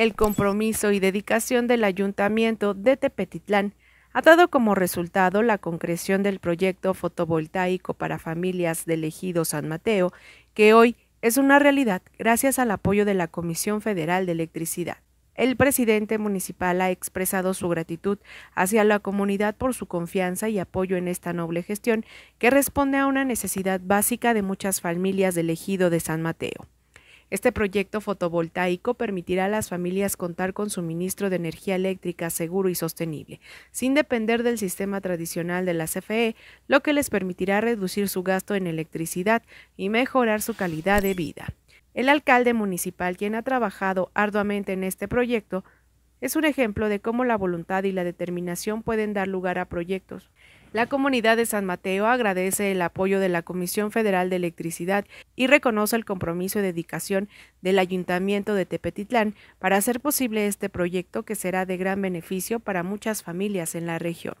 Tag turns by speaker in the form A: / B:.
A: el compromiso y dedicación del ayuntamiento de Tepetitlán ha dado como resultado la concreción del proyecto fotovoltaico para familias del ejido San Mateo, que hoy es una realidad gracias al apoyo de la Comisión Federal de Electricidad. El presidente municipal ha expresado su gratitud hacia la comunidad por su confianza y apoyo en esta noble gestión que responde a una necesidad básica de muchas familias del ejido de San Mateo. Este proyecto fotovoltaico permitirá a las familias contar con suministro de energía eléctrica seguro y sostenible, sin depender del sistema tradicional de la CFE, lo que les permitirá reducir su gasto en electricidad y mejorar su calidad de vida. El alcalde municipal, quien ha trabajado arduamente en este proyecto, es un ejemplo de cómo la voluntad y la determinación pueden dar lugar a proyectos la comunidad de San Mateo agradece el apoyo de la Comisión Federal de Electricidad y reconoce el compromiso y dedicación del Ayuntamiento de Tepetitlán para hacer posible este proyecto que será de gran beneficio para muchas familias en la región.